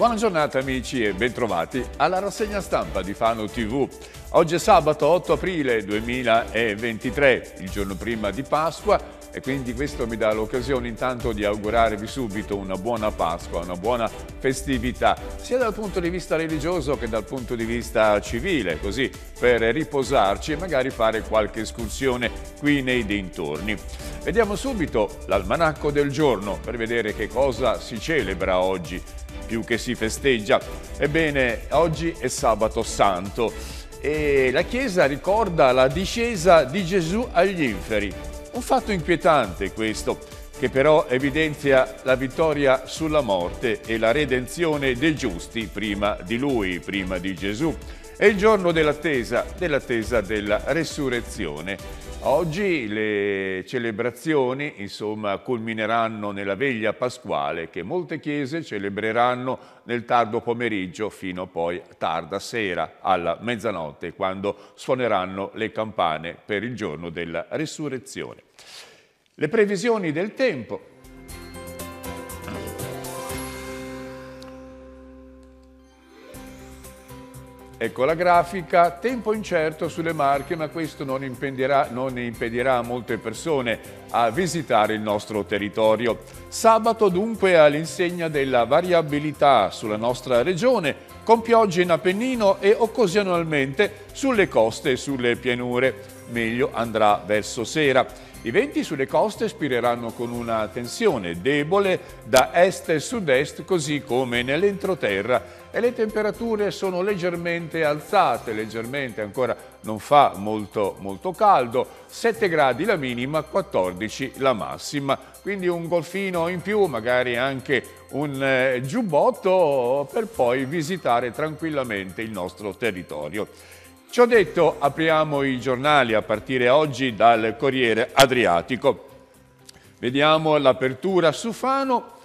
Buona giornata amici e bentrovati alla rassegna stampa di Fano TV. Oggi è sabato 8 aprile 2023, il giorno prima di Pasqua, e quindi questo mi dà l'occasione intanto di augurarvi subito una buona Pasqua, una buona festività, sia dal punto di vista religioso che dal punto di vista civile, così per riposarci e magari fare qualche escursione qui nei dintorni. Vediamo subito l'almanacco del giorno per vedere che cosa si celebra oggi, più che si festeggia. Ebbene, oggi è sabato santo e la Chiesa ricorda la discesa di Gesù agli inferi un fatto inquietante questo, che però evidenzia la vittoria sulla morte e la redenzione dei giusti prima di lui, prima di Gesù. È il giorno dell'attesa, dell'attesa della resurrezione. Oggi le celebrazioni insomma, culmineranno nella veglia pasquale che molte chiese celebreranno nel tardo pomeriggio fino poi tarda sera alla mezzanotte quando suoneranno le campane per il giorno della risurrezione. Le previsioni del tempo Ecco la grafica, tempo incerto sulle Marche, ma questo non impedirà, non impedirà, a molte persone a visitare il nostro territorio. Sabato dunque all'insegna della variabilità sulla nostra regione, con piogge in Appennino e occasionalmente sulle coste e sulle pianure. Meglio andrà verso sera. I venti sulle coste spireranno con una tensione debole da est e sud-est, così come nell'entroterra e le temperature sono leggermente alzate, leggermente ancora non fa molto, molto caldo, 7 gradi la minima, 14 la massima, quindi un golfino in più, magari anche un eh, giubbotto per poi visitare tranquillamente il nostro territorio. Ciò detto, apriamo i giornali a partire oggi dal Corriere Adriatico. Vediamo l'apertura su Fano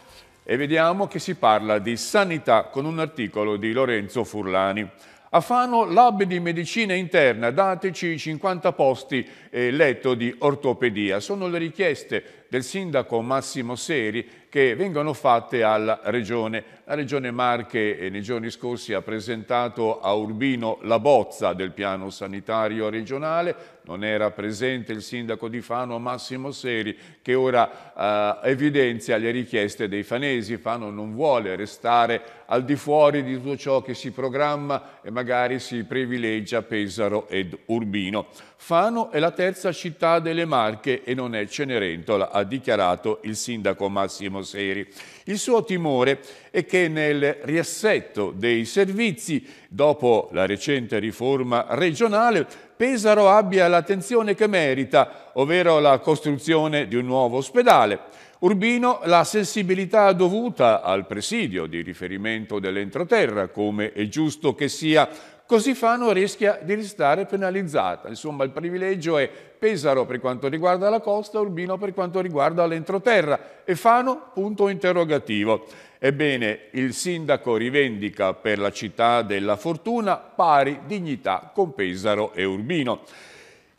e vediamo che si parla di sanità con un articolo di Lorenzo Furlani. A Fano, lab di medicina interna, dateci 50 posti eh, letto di ortopedia. Sono le richieste del sindaco Massimo Seri che vengono fatte alla Regione. La Regione Marche eh, nei giorni scorsi ha presentato a Urbino la bozza del piano sanitario regionale, non era presente il sindaco di Fano Massimo Seri che ora eh, evidenzia le richieste dei fanesi. Fano non vuole restare al di fuori di tutto ciò che si programma e magari si privilegia Pesaro ed Urbino. Fano è la terza città delle Marche e non è Cenerentola, ha dichiarato il sindaco Massimo Seri. Il suo timore è che che nel riassetto dei servizi, dopo la recente riforma regionale, Pesaro abbia l'attenzione che merita, ovvero la costruzione di un nuovo ospedale. Urbino la sensibilità dovuta al presidio di riferimento dell'entroterra, come è giusto che sia, così Fano rischia di restare penalizzata. Insomma, il privilegio è Pesaro per quanto riguarda la costa, Urbino per quanto riguarda l'entroterra e Fano punto interrogativo. Ebbene, il sindaco rivendica per la città della fortuna pari dignità con Pesaro e Urbino.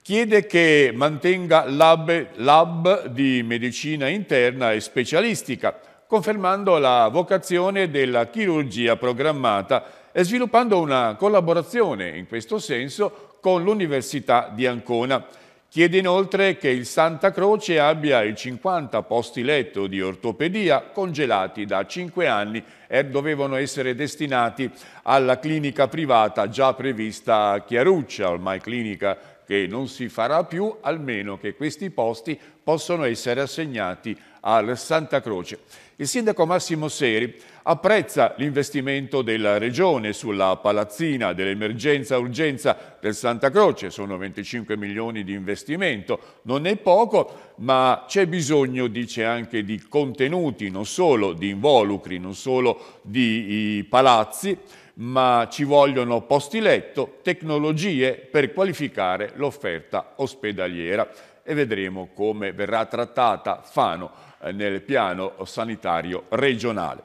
Chiede che mantenga lab, lab di medicina interna e specialistica, confermando la vocazione della chirurgia programmata e sviluppando una collaborazione in questo senso con l'Università di Ancona. Chiede inoltre che il Santa Croce abbia i 50 posti letto di ortopedia congelati da 5 anni e dovevano essere destinati alla clinica privata già prevista a Chiaruccia, ormai clinica che non si farà più, almeno che questi posti possano essere assegnati al Santa Croce. Il sindaco Massimo Seri apprezza l'investimento della Regione sulla palazzina dell'emergenza-urgenza del Santa Croce, sono 25 milioni di investimento, non è poco, ma c'è bisogno, dice, anche di contenuti, non solo di involucri, non solo di palazzi, ma ci vogliono posti letto, tecnologie per qualificare l'offerta ospedaliera e vedremo come verrà trattata Fano eh, nel piano sanitario regionale.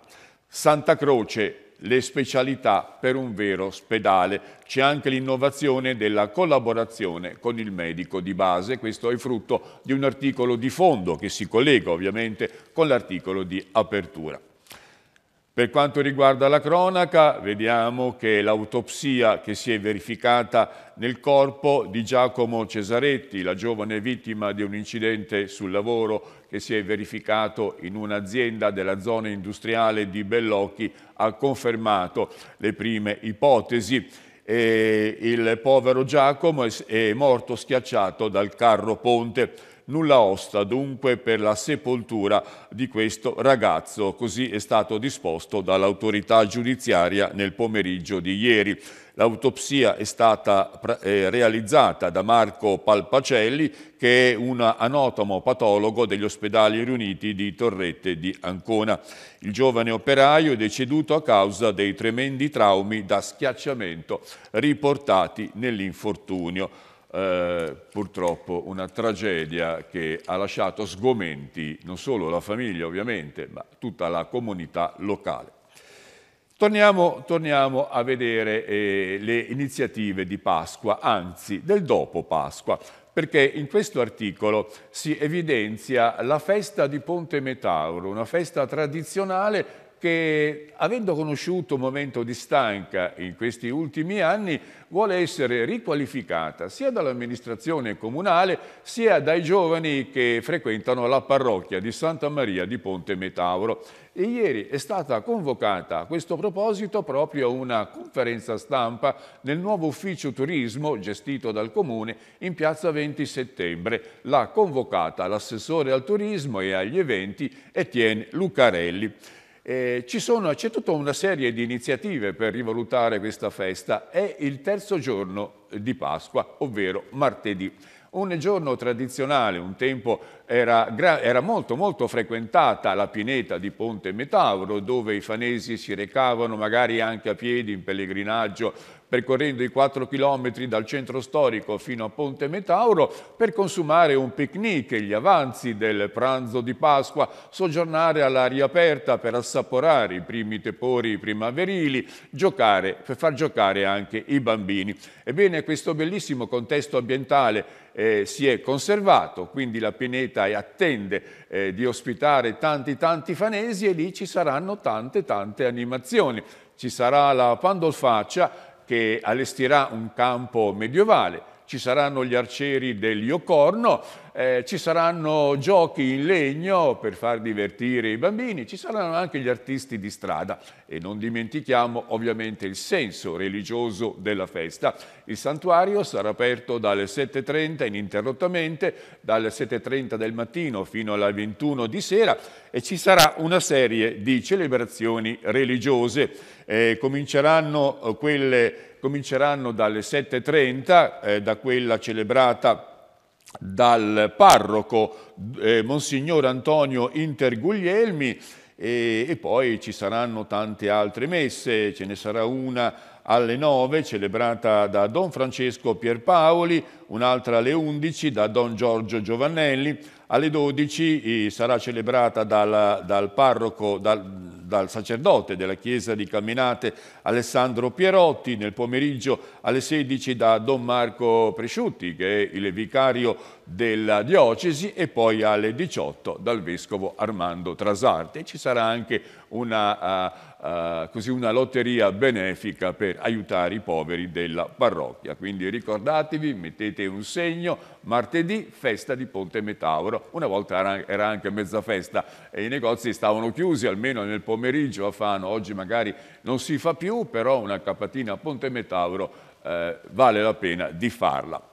Santa Croce, le specialità per un vero ospedale. C'è anche l'innovazione della collaborazione con il medico di base. Questo è frutto di un articolo di fondo che si collega ovviamente con l'articolo di apertura. Per quanto riguarda la cronaca, vediamo che l'autopsia che si è verificata nel corpo di Giacomo Cesaretti, la giovane vittima di un incidente sul lavoro che si è verificato in un'azienda della zona industriale di Bellocchi, ha confermato le prime ipotesi. E il povero Giacomo è morto schiacciato dal carro ponte nulla osta dunque per la sepoltura di questo ragazzo, così è stato disposto dall'autorità giudiziaria nel pomeriggio di ieri. L'autopsia è stata eh, realizzata da Marco Palpacelli, che è un anatomo patologo degli ospedali riuniti di Torrette di Ancona. Il giovane operaio è deceduto a causa dei tremendi traumi da schiacciamento riportati nell'infortunio eh, purtroppo una tragedia che ha lasciato sgomenti non solo la famiglia ovviamente, ma tutta la comunità locale. Torniamo, torniamo a vedere eh, le iniziative di Pasqua, anzi del dopo Pasqua, perché in questo articolo si evidenzia la festa di Ponte Metauro, una festa tradizionale che avendo conosciuto un momento di stanca in questi ultimi anni vuole essere riqualificata sia dall'amministrazione comunale sia dai giovani che frequentano la parrocchia di Santa Maria di Ponte Metauro. E ieri è stata convocata a questo proposito proprio una conferenza stampa nel nuovo ufficio turismo gestito dal Comune in piazza 20 settembre. L'ha convocata l'assessore al turismo e agli eventi Etienne Lucarelli. Eh, c'è tutta una serie di iniziative per rivalutare questa festa. È il terzo giorno di Pasqua, ovvero martedì. Un giorno tradizionale, un tempo era, era, molto molto frequentata la pineta di Ponte Metauro, dove i fanesi si recavano magari anche a piedi in pellegrinaggio percorrendo i 4 km dal centro storico fino a Ponte Metauro per consumare un picnic e gli avanzi del pranzo di Pasqua, soggiornare all'aria aperta per assaporare i primi tepori primaverili, giocare, per far giocare anche i bambini. Ebbene, questo bellissimo contesto ambientale eh, si è conservato, quindi la pineta attende eh, di ospitare tanti tanti fanesi e lì ci saranno tante tante animazioni. Ci sarà la Pandolfaccia che allestirà un campo medievale, ci saranno gli arcieri del Iocorno, eh, ci saranno giochi in legno per far divertire i bambini, ci saranno anche gli artisti di strada e non dimentichiamo ovviamente il senso religioso della festa. Il santuario sarà aperto dalle 7.30 ininterrottamente, dalle 7.30 del mattino fino alle 21 di sera e ci sarà una serie di celebrazioni religiose. Eh, cominceranno, eh, quelle, cominceranno dalle 7.30, eh, da quella celebrata dal parroco eh, Monsignor Antonio Interguglielmi e, e poi ci saranno tante altre messe, ce ne sarà una alle 9 celebrata da Don Francesco Pierpaoli, un'altra alle 11 da Don Giorgio Giovannelli, alle 12 eh, sarà celebrata dal, dal parroco, dal, dal sacerdote della chiesa di Camminate Alessandro Pierotti, nel pomeriggio alle 16 da Don Marco Presciutti che è il vicario della diocesi e poi alle 18 dal vescovo Armando Trasarte. Ci sarà anche una... Uh, eh, così una lotteria benefica per aiutare i poveri della parrocchia. Quindi ricordatevi, mettete un segno, martedì festa di Ponte Metauro, una volta era, era anche mezza festa e i negozi stavano chiusi almeno nel pomeriggio a Fano, oggi magari non si fa più, però una capatina a Ponte Metauro eh, vale la pena di farla.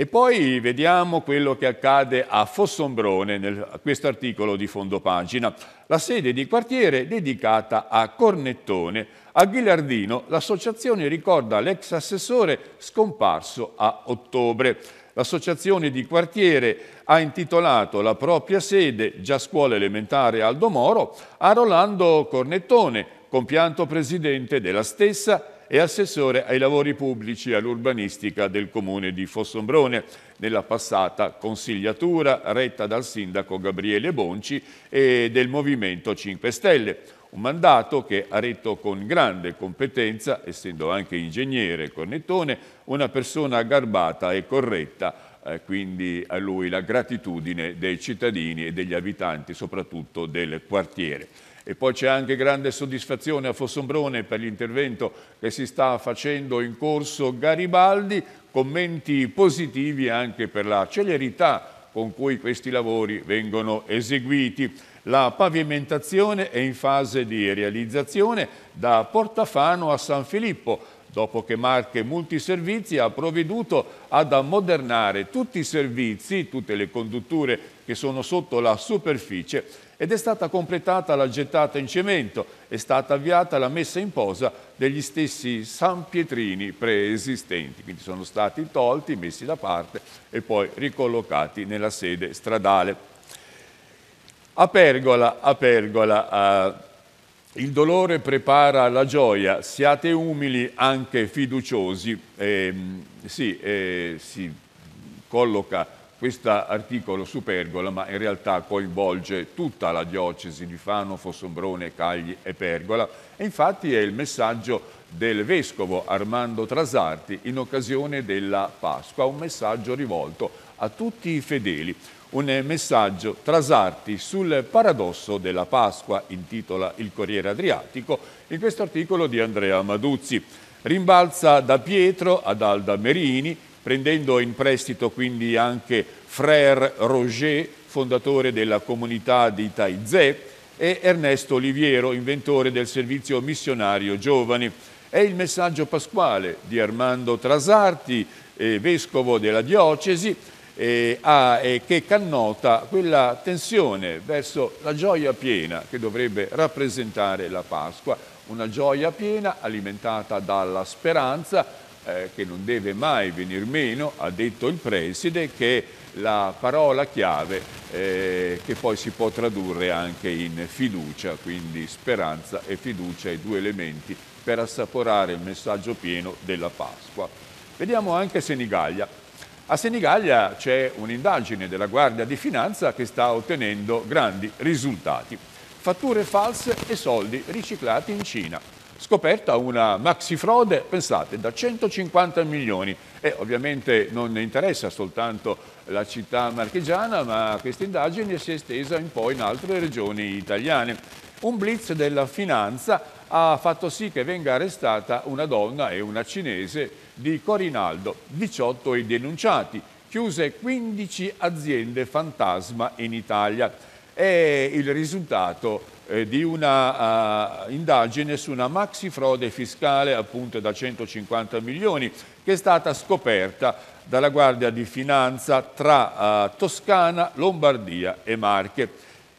E poi vediamo quello che accade a Fossombrone, nel, questo articolo di fondo pagina. La sede di quartiere dedicata a Cornettone. A Ghilardino l'associazione ricorda l'ex assessore scomparso a ottobre. L'associazione di quartiere ha intitolato la propria sede, già scuola elementare Aldo Moro, a Rolando Cornettone, compianto presidente della stessa e assessore ai lavori pubblici e all'urbanistica del comune di Fossombrone nella passata consigliatura retta dal sindaco Gabriele Bonci e del Movimento 5 Stelle. Un mandato che ha retto con grande competenza, essendo anche ingegnere cornettone, una persona garbata e corretta, eh, quindi a lui la gratitudine dei cittadini e degli abitanti, soprattutto del quartiere. E poi c'è anche grande soddisfazione a Fossombrone per l'intervento che si sta facendo in corso Garibaldi, commenti positivi anche per la celerità con cui questi lavori vengono eseguiti. La pavimentazione è in fase di realizzazione da Portafano a San Filippo, dopo che Marche Multiservizi ha provveduto ad ammodernare tutti i servizi, tutte le condutture che sono sotto la superficie ed è stata completata la gettata in cemento, è stata avviata la messa in posa degli stessi San Pietrini preesistenti, quindi sono stati tolti, messi da parte e poi ricollocati nella sede stradale. A Pergola, a Pergola, eh, il dolore prepara la gioia, siate umili anche fiduciosi, eh, sì, eh, si colloca questo articolo supergola, ma in realtà coinvolge tutta la diocesi di Fano, Fossombrone, Cagli e Pergola e infatti è il messaggio del Vescovo Armando Trasarti in occasione della Pasqua, un messaggio rivolto a tutti i fedeli. Un messaggio Trasarti sul paradosso della Pasqua, intitola Il Corriere Adriatico, in questo articolo di Andrea Maduzzi. Rimbalza da Pietro ad Alda Merini, prendendo in prestito quindi anche Frère Roger, fondatore della comunità di Taizé, e Ernesto Oliviero, inventore del servizio missionario giovani. È il messaggio pasquale di Armando Trasarti, eh, vescovo della diocesi, eh, ah, eh, che cannota quella tensione verso la gioia piena che dovrebbe rappresentare la Pasqua, una gioia piena alimentata dalla speranza, eh, che non deve mai venir meno, ha detto il preside, che è la parola chiave eh, che poi si può tradurre anche in fiducia, quindi speranza e fiducia, i due elementi per assaporare il messaggio pieno della Pasqua. Vediamo anche Senigallia. A Senigallia c'è un'indagine della Guardia di Finanza che sta ottenendo grandi risultati. Fatture false e soldi riciclati in Cina scoperta una maxifrode, pensate, da 150 milioni. E ovviamente non interessa soltanto la città marchigiana, ma questa indagine si è estesa un po' in altre regioni italiane. Un blitz della finanza ha fatto sì che venga arrestata una donna e una cinese di Corinaldo, 18 i denunciati, chiuse 15 aziende fantasma in Italia. E il risultato eh, di una uh, indagine su una maxi frode fiscale appunto da 150 milioni che è stata scoperta dalla Guardia di Finanza tra uh, Toscana, Lombardia e Marche.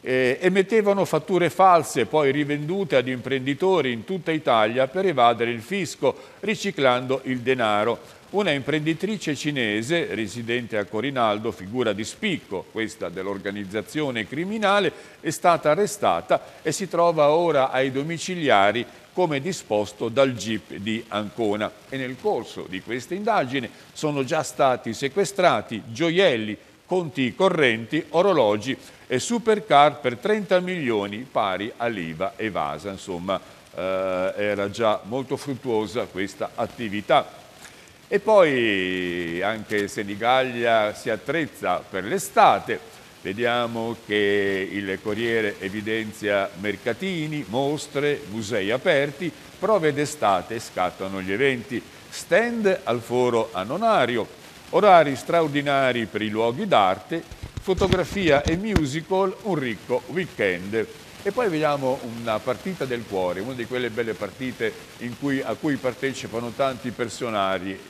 Eh, emettevano fatture false poi rivendute ad imprenditori in tutta Italia per evadere il fisco riciclando il denaro una imprenditrice cinese residente a Corinaldo, figura di spicco questa dell'organizzazione criminale, è stata arrestata e si trova ora ai domiciliari come disposto dal GIP di Ancona. E nel corso di questa indagine sono già stati sequestrati gioielli, conti correnti, orologi e supercar per 30 milioni pari all'IVA evasa. Insomma, eh, era già molto fruttuosa questa attività. E poi anche Senigallia si attrezza per l'estate, vediamo che il Corriere evidenzia mercatini, mostre, musei aperti, prove d'estate scattano gli eventi, stand al foro anonario, orari straordinari per i luoghi d'arte, fotografia e musical, un ricco weekend. E poi vediamo una partita del cuore, una di quelle belle partite cui, a cui partecipano tanti,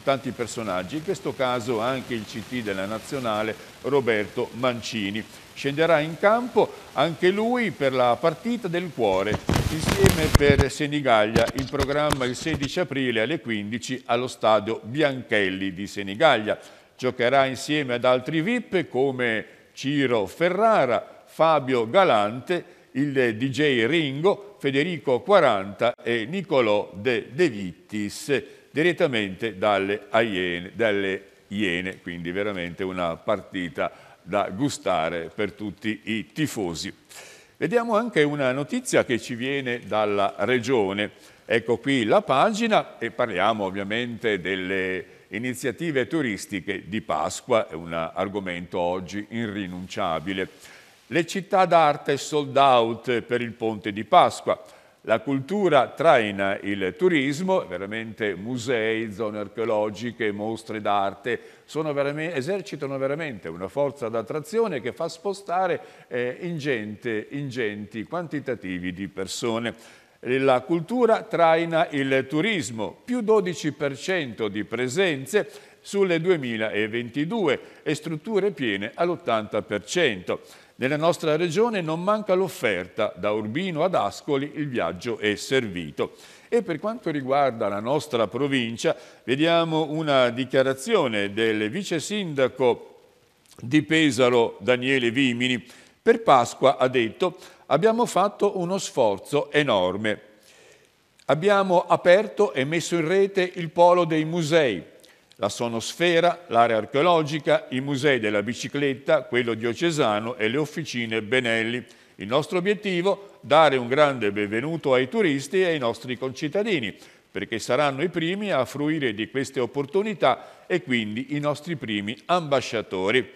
tanti personaggi, in questo caso anche il CT della Nazionale Roberto Mancini. Scenderà in campo anche lui per la partita del cuore, insieme per Senigallia, in programma il 16 aprile alle 15 allo stadio Bianchelli di Senigallia. Giocherà insieme ad altri VIP come Ciro Ferrara, Fabio Galante il DJ Ringo, Federico 40 e Nicolò De, de Vittis direttamente dalle Iene, dalle Iene, quindi veramente una partita da gustare per tutti i tifosi. Vediamo anche una notizia che ci viene dalla regione. Ecco qui la pagina e parliamo ovviamente delle iniziative turistiche di Pasqua, è un argomento oggi irrinunciabile. Le città d'arte sold out per il ponte di Pasqua. La cultura traina il turismo, veramente musei, zone archeologiche, mostre d'arte, esercitano veramente una forza d'attrazione che fa spostare eh, ingente, ingenti quantitativi di persone. La cultura traina il turismo, più 12% di presenze sulle 2022 e strutture piene all'80%. Nella nostra regione non manca l'offerta, da Urbino ad Ascoli il viaggio è servito. E per quanto riguarda la nostra provincia, vediamo una dichiarazione del vice sindaco di Pesaro, Daniele Vimini. Per Pasqua ha detto abbiamo fatto uno sforzo enorme. Abbiamo aperto e messo in rete il polo dei musei, la sonosfera, l'area archeologica, i musei della bicicletta, quello diocesano e le officine Benelli. Il nostro obiettivo è dare un grande benvenuto ai turisti e ai nostri concittadini, perché saranno i primi a fruire di queste opportunità e quindi i nostri primi ambasciatori.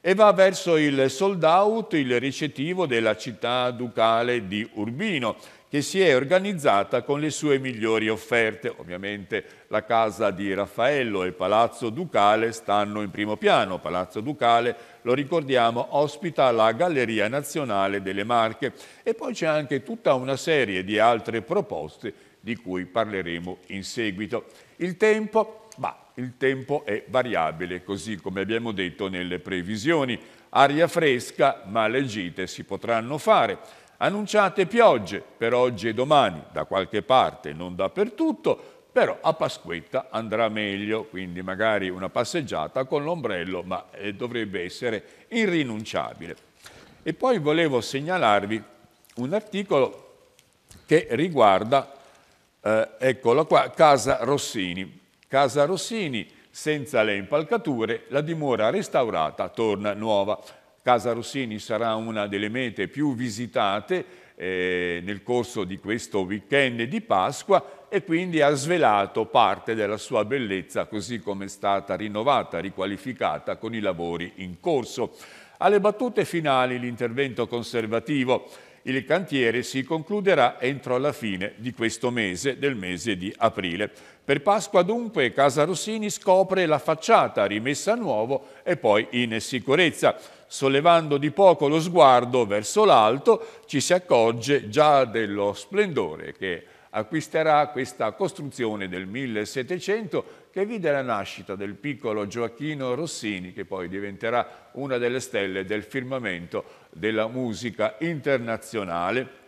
E va verso il sold out il ricettivo della città ducale di Urbino, che si è organizzata con le sue migliori offerte. Ovviamente la casa di Raffaello e il Palazzo Ducale stanno in primo piano. Palazzo Ducale, lo ricordiamo, ospita la Galleria Nazionale delle Marche e poi c'è anche tutta una serie di altre proposte di cui parleremo in seguito. Il tempo, bah, il tempo è variabile, così come abbiamo detto nelle previsioni. Aria fresca, ma le gite si potranno fare. Annunciate piogge per oggi e domani, da qualche parte, non dappertutto, però a Pasquetta andrà meglio, quindi magari una passeggiata con l'ombrello, ma eh, dovrebbe essere irrinunciabile. E poi volevo segnalarvi un articolo che riguarda, eh, eccolo qua, Casa Rossini. Casa Rossini, senza le impalcature, la dimora restaurata torna nuova. Casa Rossini sarà una delle mete più visitate eh, nel corso di questo weekend di Pasqua e quindi ha svelato parte della sua bellezza così come è stata rinnovata, riqualificata con i lavori in corso. Alle battute finali l'intervento conservativo. Il cantiere si concluderà entro la fine di questo mese, del mese di aprile. Per Pasqua dunque Casa Rossini scopre la facciata rimessa a nuovo e poi in sicurezza sollevando di poco lo sguardo verso l'alto, ci si accorge già dello splendore che acquisterà questa costruzione del 1700 che vide la nascita del piccolo Gioacchino Rossini che poi diventerà una delle stelle del firmamento della musica internazionale.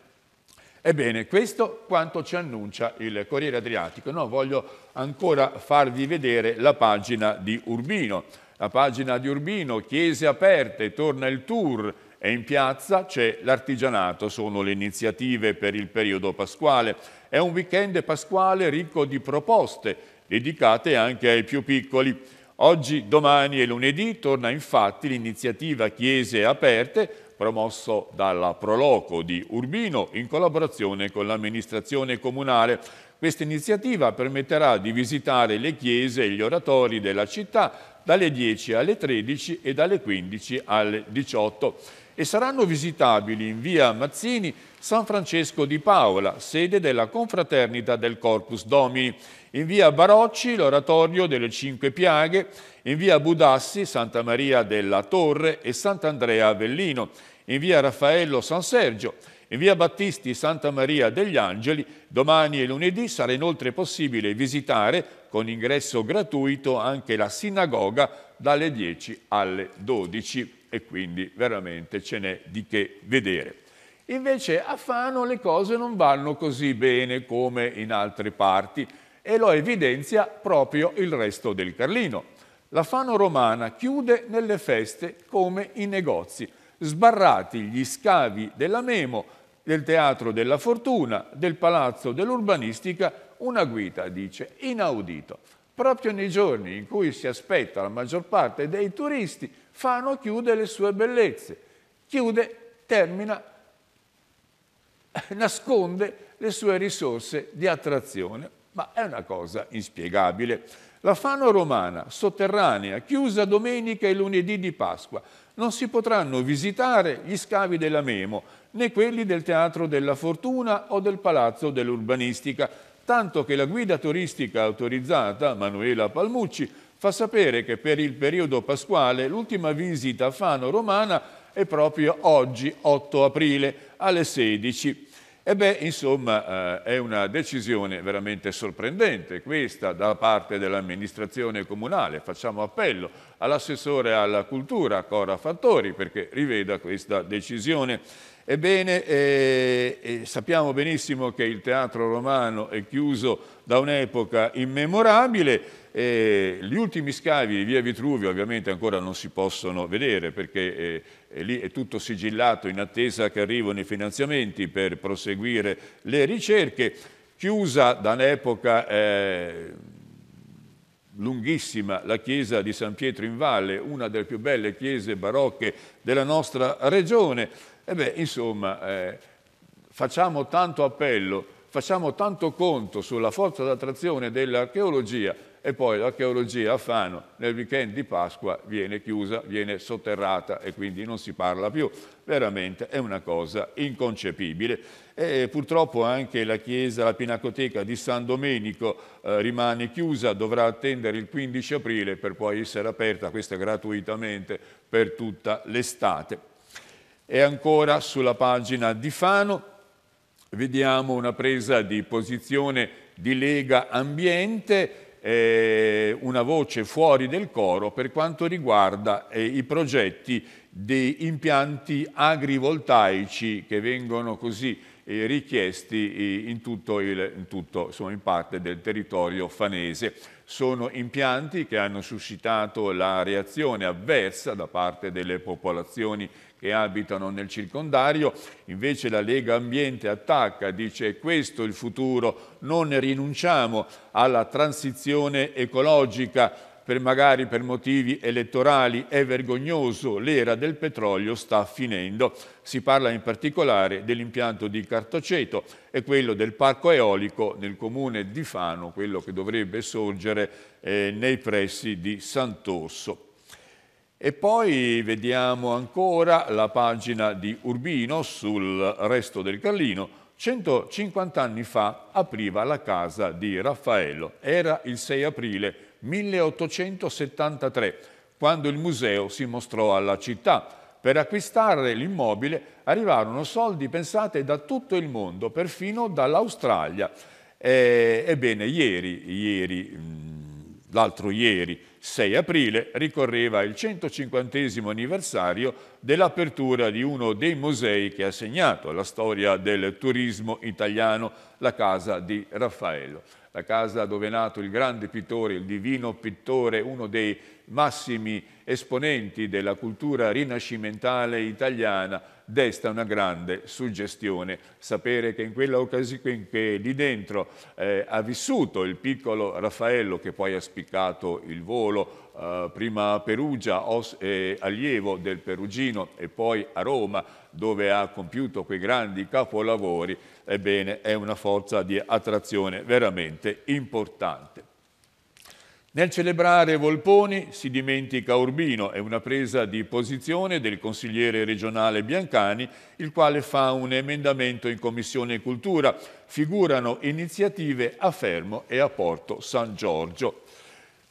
Ebbene, questo quanto ci annuncia il Corriere Adriatico. No, voglio ancora farvi vedere la pagina di Urbino la pagina di Urbino, chiese aperte, torna il tour e in piazza c'è l'artigianato, sono le iniziative per il periodo pasquale. È un weekend pasquale ricco di proposte dedicate anche ai più piccoli. Oggi, domani e lunedì torna infatti l'iniziativa Chiese Aperte promosso dalla Proloco di Urbino in collaborazione con l'amministrazione comunale. Questa iniziativa permetterà di visitare le chiese e gli oratori della città dalle 10 alle 13 e dalle 15 alle 18 e saranno visitabili in via Mazzini San Francesco di Paola, sede della confraternita del Corpus Domini, in via Barocci l'oratorio delle Cinque Piaghe, in via Budassi Santa Maria della Torre e Sant'Andrea Avellino, in via Raffaello San Sergio, in via Battisti Santa Maria degli Angeli, domani e lunedì sarà inoltre possibile visitare con ingresso gratuito anche la sinagoga dalle 10 alle 12 e quindi veramente ce n'è di che vedere. Invece a Fano le cose non vanno così bene come in altre parti e lo evidenzia proprio il resto del Carlino. La Fano romana chiude nelle feste come i negozi, sbarrati gli scavi della Memo, del Teatro della Fortuna, del Palazzo dell'Urbanistica una guida dice inaudito. Proprio nei giorni in cui si aspetta la maggior parte dei turisti, Fano chiude le sue bellezze. Chiude, termina, nasconde le sue risorse di attrazione. Ma è una cosa inspiegabile. La Fano romana, sotterranea, chiusa domenica e lunedì di Pasqua, non si potranno visitare gli scavi della Memo, né quelli del Teatro della Fortuna o del Palazzo dell'Urbanistica, tanto che la guida turistica autorizzata, Manuela Palmucci, fa sapere che per il periodo pasquale l'ultima visita fano-romana è proprio oggi, 8 aprile, alle 16. E beh, insomma, eh, è una decisione veramente sorprendente questa da parte dell'amministrazione comunale. Facciamo appello all'assessore alla cultura, Cora Fattori, perché riveda questa decisione. Ebbene, eh, eh, sappiamo benissimo che il teatro romano è chiuso da un'epoca immemorabile, eh, gli ultimi scavi di via Vitruvio ovviamente ancora non si possono vedere perché eh, eh, lì è tutto sigillato in attesa che arrivino i finanziamenti per proseguire le ricerche, chiusa da un'epoca eh, lunghissima la chiesa di San Pietro in Valle, una delle più belle chiese barocche della nostra regione, e beh, insomma, eh, facciamo tanto appello, facciamo tanto conto sulla forza d'attrazione dell'archeologia e poi l'archeologia a Fano nel weekend di Pasqua viene chiusa, viene sotterrata e quindi non si parla più. Veramente è una cosa inconcepibile. E purtroppo anche la chiesa, la pinacoteca di San Domenico eh, rimane chiusa, dovrà attendere il 15 aprile per poi essere aperta, questa gratuitamente, per tutta l'estate. E ancora sulla pagina di Fano vediamo una presa di posizione di Lega Ambiente, eh, una voce fuori del coro per quanto riguarda eh, i progetti di impianti agrivoltaici che vengono così eh, richiesti eh, in, tutto il, in, tutto, insomma, in parte del territorio fanese. Sono impianti che hanno suscitato la reazione avversa da parte delle popolazioni che abitano nel circondario, invece la Lega Ambiente attacca, dice questo è il futuro, non rinunciamo alla transizione ecologica, per magari per motivi elettorali è vergognoso, l'era del petrolio sta finendo. Si parla in particolare dell'impianto di Cartoceto e quello del parco eolico nel comune di Fano, quello che dovrebbe sorgere eh, nei pressi di Sant'Orso. E poi vediamo ancora la pagina di Urbino sul resto del Carlino. 150 anni fa apriva la casa di Raffaello. Era il 6 aprile 1873, quando il museo si mostrò alla città. Per acquistare l'immobile arrivarono soldi, pensate, da tutto il mondo, perfino dall'Australia. Eh, ebbene, ieri, ieri mm, l'altro ieri, 6 aprile ricorreva il 150 anniversario dell'apertura di uno dei musei che ha segnato la storia del turismo italiano, la casa di Raffaello la casa dove è nato il grande pittore, il divino pittore, uno dei massimi esponenti della cultura rinascimentale italiana, desta una grande suggestione. Sapere che in quella occasione che lì dentro eh, ha vissuto il piccolo Raffaello che poi ha spiccato il volo, eh, prima a Perugia, os, eh, allievo del Perugino e poi a Roma dove ha compiuto quei grandi capolavori, ebbene è una forza di attrazione veramente importante. Nel celebrare Volponi si dimentica Urbino è una presa di posizione del consigliere regionale Biancani, il quale fa un emendamento in Commissione Cultura. Figurano iniziative a Fermo e a Porto San Giorgio.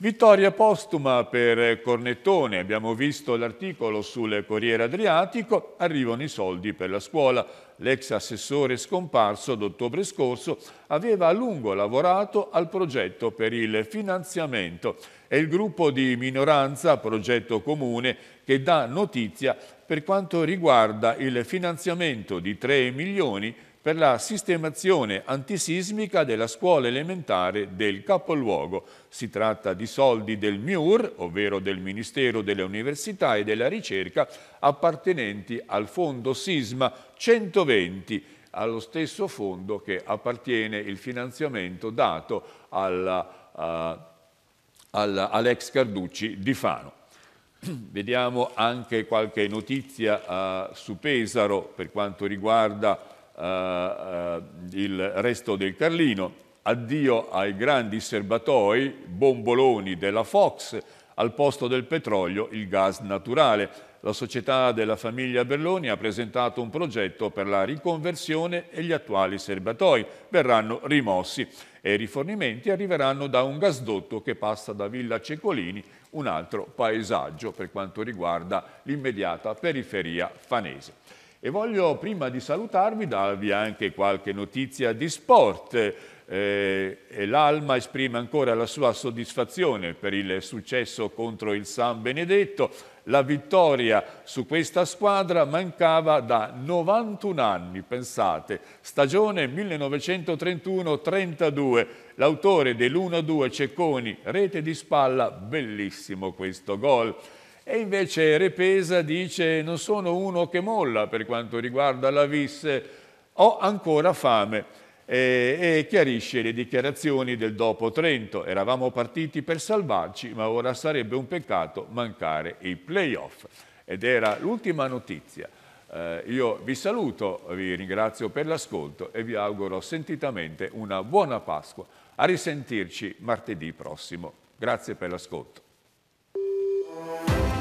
Vittoria postuma per Cornettone, abbiamo visto l'articolo sul Corriere Adriatico, arrivano i soldi per la scuola. L'ex assessore scomparso d'ottobre scorso aveva a lungo lavorato al progetto per il finanziamento e il gruppo di minoranza Progetto Comune che dà notizia per quanto riguarda il finanziamento di 3 milioni di euro per la sistemazione antisismica della scuola elementare del capoluogo. Si tratta di soldi del MIUR, ovvero del Ministero delle Università e della Ricerca, appartenenti al fondo Sisma 120, allo stesso fondo che appartiene il finanziamento dato eh, all'ex Carducci di Fano. Vediamo anche qualche notizia uh, su Pesaro per quanto riguarda eh, eh, il resto del Carlino, addio ai grandi serbatoi bomboloni della Fox, al posto del petrolio il gas naturale. La società della famiglia Berloni ha presentato un progetto per la riconversione e gli attuali serbatoi verranno rimossi e i rifornimenti arriveranno da un gasdotto che passa da Villa Cecolini, un altro paesaggio per quanto riguarda l'immediata periferia fanese. E voglio prima di salutarvi darvi anche qualche notizia di sport. Eh, L'Alma esprime ancora la sua soddisfazione per il successo contro il San Benedetto. La vittoria su questa squadra mancava da 91 anni, pensate, stagione 1931-32. L'autore dell'1-2 Cecconi, rete di spalla, bellissimo questo gol. E invece Repesa dice non sono uno che molla per quanto riguarda la vis, ho ancora fame e, chiarisce le dichiarazioni del dopo Trento. Eravamo partiti per salvarci, ma ora sarebbe un peccato mancare i playoff. Ed era l'ultima notizia. Eh, io vi saluto, vi ringrazio per l'ascolto e vi auguro sentitamente una buona Pasqua. A risentirci martedì prossimo. Grazie per l'ascolto. Thank you.